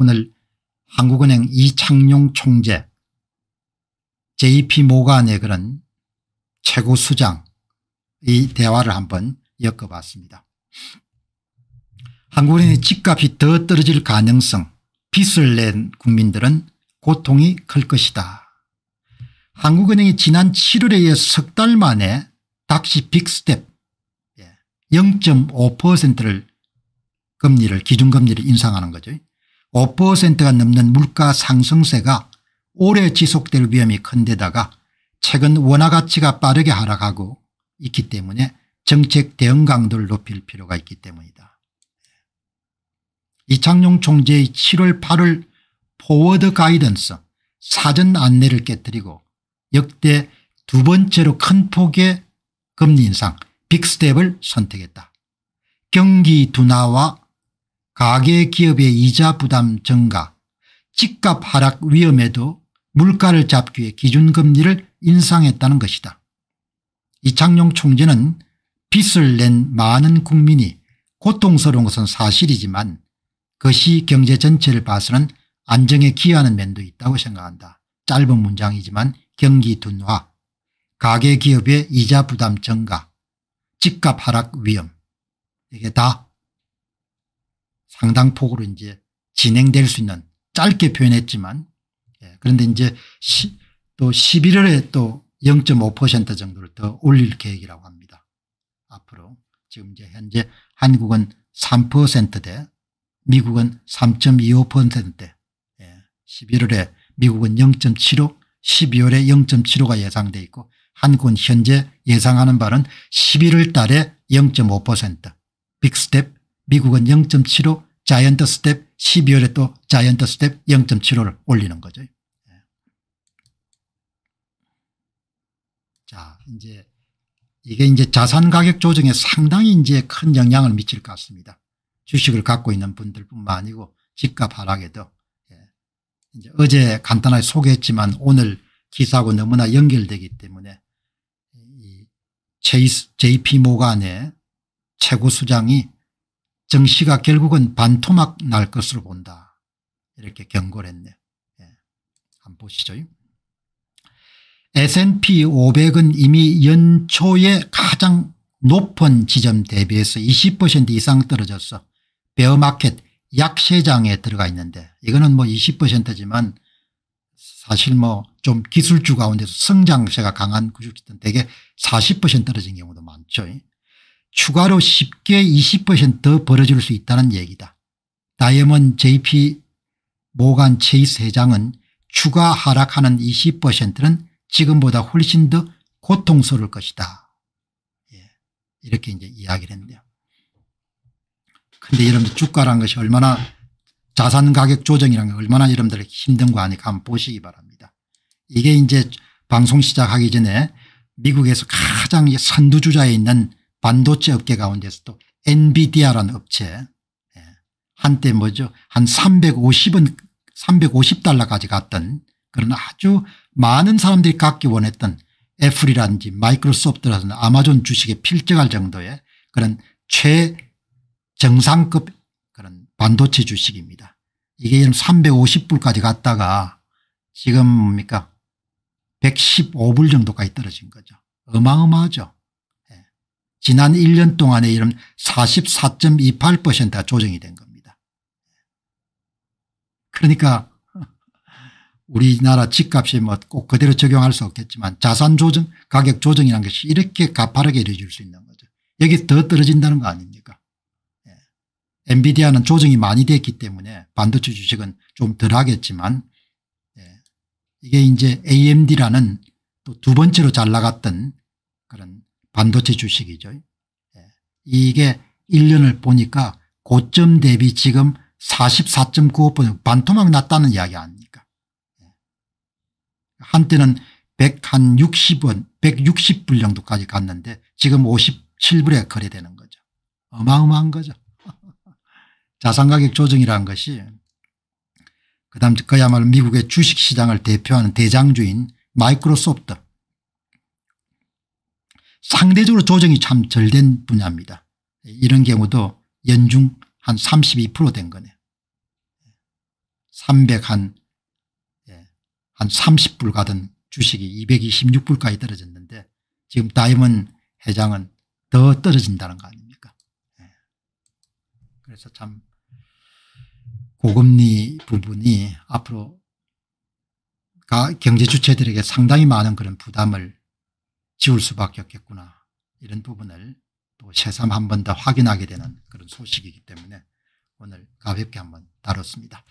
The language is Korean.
오늘 한국은행 이창용 총재 JP 모간의 그런 최고 수장의 대화를 한번 엮어봤습니다. 한국은행의 집값이 더 떨어질 가능성 빚을 낸 국민들은 고통이 클 것이다. 한국은행이 지난 7월에 의해 석달 만에 닥시 빅스텝 0.5%를 예, 금리를 기준금리를 인상하는 거죠. 5%가 넘는 물가 상승세가 오래 지속될 위험이 큰데다가 최근 원화 가치가 빠르게 하락하고 있기 때문에 정책 대응 강도를 높일 필요가 있기 때문이다. 이창용 총재의 7월 8월 포워드 가이던스 사전 안내를 깨뜨리고 역대 두 번째로 큰 폭의 금리 인상 빅스텝을 선택했다. 경기 둔화와 가계기업의 이자 부담 증가, 집값 하락 위험에도 물가를 잡기 위해 기준금리를 인상했다는 것이다. 이창용 총재는 빚을 낸 많은 국민이 고통스러운 것은 사실이지만 그것이 경제 전체를 봐서는 안정에 기여하는 면도 있다고 생각한다. 짧은 문장이지만 경기 둔화, 가계기업의 이자 부담 증가, 집값 하락 위험 이게 다 상당폭으로 이제 진행될 수 있는 짧게 표현했지만 예, 그런데 이제 시, 또 11월에 또 0.5% 정도를 더 올릴 계획이라고 합니다. 앞으로 지금 이제 현재 한국은 3%대 미국은 3.25%대 예, 11월에 미국은 0.75 12월에 0.75가 예상돼 있고 한국은 현재 예상하는 바는 11월 달에 0.5% 빅스텝 미국은 0.75 자이언트 스텝 12월에 또 자이언트 스텝 0.75를 올리는 거죠. 예. 자, 이제 이게 이제 자산 가격 조정에 상당히 이제 큰 영향을 미칠 것 같습니다. 주식을 갖고 있는 분들뿐만 아니고 집값 하락에도 예. 이제 어제 간단하게 소개했지만 오늘 기사하고 너무나 연결되기 때문에 이 JP모간의 최고 수장이 정 씨가 결국은 반토막 날 것으로 본다. 이렇게 경고를 했네 예. 한번 보시죠. S&P 500은 이미 연초에 가장 높은 지점 대비해서 20% 이상 떨어져서 베어마켓 약세장에 들어가 있는데 이거는 뭐 20%지만 사실 뭐 좀 기술주 가운데서 성장세가 강한 구조주들은 대개 40% 떨어진 경우도 많죠. 추가로 쉽게 2 0벌어질수 있다는 얘기다. 다이먼 JP 모간 체이스 회장은 추가 하락하는 20%는 지금보다 훨씬 더 고통스러울 것이다. 예. 이렇게 이제 이야기를 했는요 근데 여러분들 주가라 것이 얼마나 자산 가격 조정이라게 얼마나 여러분들 힘든 거 아니까 한번 보시기 바랍니다. 이게 이제 방송 시작하기 전에 미국에서 가장 선두주자에 있는 반도체 업계 가운데서도 엔비디아라는 업체 예, 한때 뭐죠 한 350은 350달러까지 갔던 그런 아주 많은 사람들이 갖기 원했던 애플이라든지 마이크로소프트라든지 아마존 주식에 필적할 정도의 그런 최정상급 그런 반도체 주식입니다. 이게 350불까지 갔다가 지금 뭡니까 115불 정도까지 떨어진 거죠. 어마어마하죠. 지난 1년 동안에 이런 44.28%가 조정이 된 겁니다. 그러니까 우리나라 집값이 뭐 꼭 그대로 적용할 수 없겠지만 자산 조정 가격 조정이라는 것이 이렇게 가파르게 이루어질 수 있는 거죠. 여기 더 떨어진다는 거 아닙니까 예. 엔비디아는 조정이 많이 됐기 때문에 반도체 주식은 좀 덜 하겠지만 예. 이게 이제 AMD라는 또 두 번째로 잘 나갔던 그런 반도체 주식이죠. 예. 이게 1년을 보니까 고점 대비 지금 44.95% 반토막 났다는 이야기 아닙니까 예. 한때는 160원 160불 정도까지 갔는데 지금 57불에 거래되는 거죠. 어마어마한 거죠. 자산가격 조정이라는 것이 그다음 그야말로 미국의 주식시장을 대표하는 대장주인 마이크로소프트 상대적으로 조정이 참절된 분야입니다. 이런 경우도 연중 한 32%된 거네요. 300 한, 예, 한 30불 가던 주식이 226불까지 떨어졌는데 지금 다이먼 회장은 더 떨어진다는 거 아닙니까? 예. 그래서 참 고금리 부분이 앞으로 경제 주체들에게 상당히 많은 그런 부담을 지울 수밖에 없겠구나 이런 부분을 또 새삼 한 번 더 확인하게 되는 그런 소식이기 때문에 오늘 가볍게 한번 다뤘습니다.